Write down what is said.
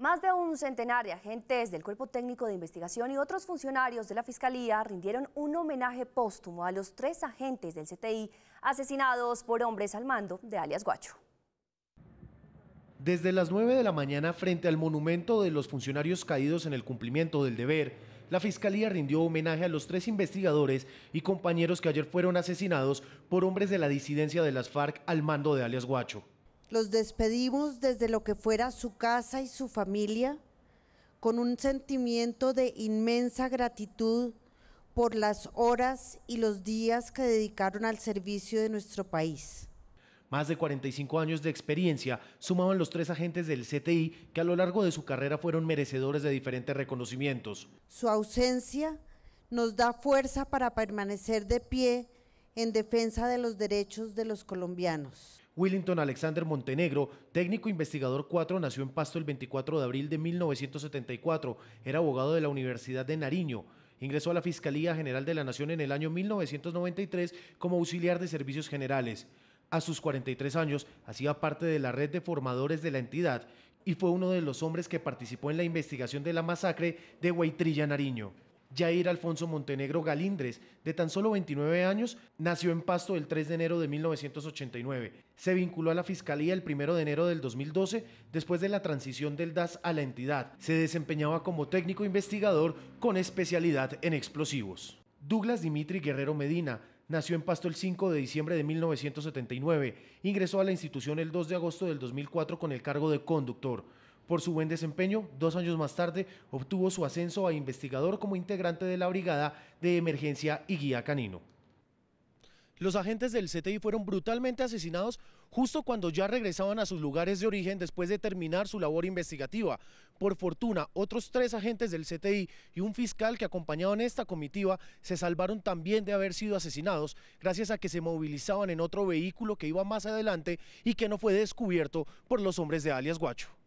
Más de un centenar de agentes del Cuerpo Técnico de Investigación y otros funcionarios de la Fiscalía rindieron un homenaje póstumo a los tres agentes del CTI asesinados por hombres al mando de alias Guacho. Desde las 9 de la mañana, frente al monumento de los funcionarios caídos en el cumplimiento del deber, la Fiscalía rindió homenaje a los tres investigadores y compañeros que ayer fueron asesinados por hombres de la disidencia de las FARC al mando de alias Guacho. Los despedimos desde lo que fuera su casa y su familia con un sentimiento de inmensa gratitud por las horas y los días que dedicaron al servicio de nuestro país. Más de 45 años de experiencia sumaban los tres agentes del CTI que a lo largo de su carrera fueron merecedores de diferentes reconocimientos. Su ausencia nos da fuerza para permanecer de pie en defensa de los derechos de los colombianos. Willington Alexander Montenegro, técnico investigador 4, nació en Pasto el 24 de abril de 1974, era abogado de la Universidad de Nariño. Ingresó a la Fiscalía General de la Nación en el año 1993 como auxiliar de servicios generales. A sus 43 años hacía parte de la red de formadores de la entidad y fue uno de los hombres que participó en la investigación de la masacre de Huaytrilla Nariño. Jair Alfonso Montenegro Galindres, de tan solo 29 años, nació en Pasto el 3 de enero de 1989. Se vinculó a la Fiscalía el 1 de enero del 2012 después de la transición del DAS a la entidad. Se desempeñaba como técnico investigador con especialidad en explosivos. Douglas Dimitri Guerrero Medina, Nació en Pasto el 5 de diciembre de 1979. Ingresó a la institución el 2 de agosto del 2004 con el cargo de conductor. Por su buen desempeño, dos años más tarde obtuvo su ascenso a investigador como integrante de la Brigada de Emergencia y Guía Canino. Los agentes del CTI fueron brutalmente asesinados justo cuando ya regresaban a sus lugares de origen después de terminar su labor investigativa. Por fortuna, otros tres agentes del CTI y un fiscal que acompañaban esta comitiva se salvaron también de haber sido asesinados gracias a que se movilizaban en otro vehículo que iba más adelante y que no fue descubierto por los hombres de alias Guacho.